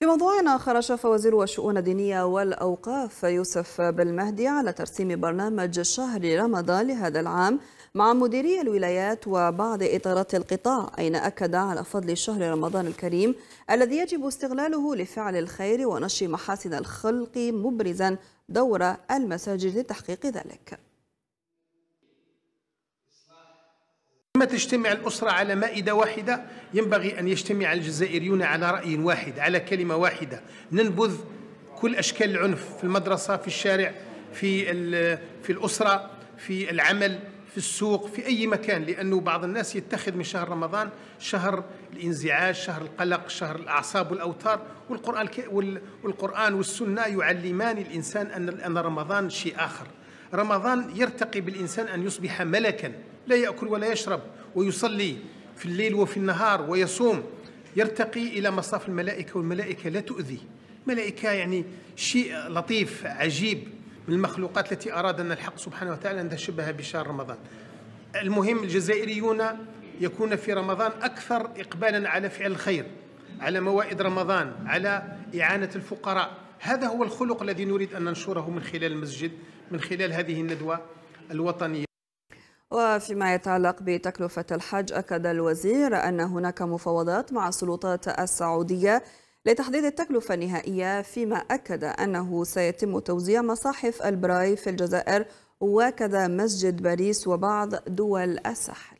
في موضوع آخر أشرف وزير الشؤون الدينية والأوقاف يوسف بالمهدي على ترسيم برنامج شهر رمضان لهذا العام مع مديري الولايات وبعض إطارات القطاع أين أكد على فضل شهر رمضان الكريم الذي يجب استغلاله لفعل الخير ونشر محاسن الخلق مبرزا دور المساجد لتحقيق ذلك لما تجتمع الأسرة على مائدة واحدة ينبغي أن يجتمع الجزائريون على رأي واحد على كلمة واحدة ننبذ كل أشكال العنف في المدرسة في الشارع في, في الأسرة في العمل في السوق في أي مكان لأنه بعض الناس يتخذ من شهر رمضان شهر الانزعاج شهر القلق شهر الأعصاب والأوتار والقرآن, والقرآن والسنة يعلمان الإنسان أن رمضان شيء آخر رمضان يرتقي بالإنسان أن يصبح ملكا لا يأكل ولا يشرب ويصلي في الليل وفي النهار ويصوم يرتقي إلى مصاف الملائكة والملائكة لا تؤذي ملائكة يعني شيء لطيف عجيب من المخلوقات التي أرادنا الحق سبحانه وتعالى أن تشبه بشهر رمضان المهم الجزائريون يكون في رمضان أكثر إقبالا على فعل الخير على موائد رمضان على إعانة الفقراء هذا هو الخلق الذي نريد أن ننشره من خلال المسجد من خلال هذه الندوة الوطنية وفيما يتعلق بتكلفة الحج أكد الوزير أن هناك مفاوضات مع السلطات السعودية لتحديد التكلفة النهائية فيما أكد أنه سيتم توزيع مصاحف البراي في الجزائر وكذا مسجد باريس وبعض دول الساحل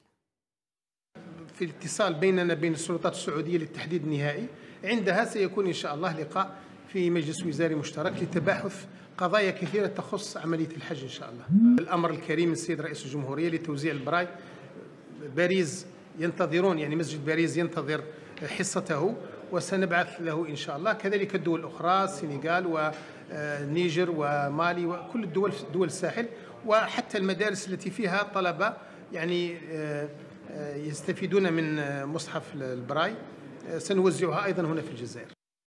في الاتصال بيننا بين السلطات السعودية للتحديد النهائي عندها سيكون إن شاء الله لقاء في مجلس وزاري مشترك لتباحث قضايا كثيرة تخص عملية الحج إن شاء الله الأمر الكريم من السيد رئيس الجمهورية لتوزيع البراي باريس ينتظرون يعني مسجد باريس ينتظر حصته وسنبعث له إن شاء الله كذلك الدول الأخرى السنغال ونيجر آه، ومالي وكل الدول في دول الساحل وحتى المدارس التي فيها طلبة يعني آه، آه، يستفيدون من مصحف البراي سنوزعها أيضا هنا في الجزائر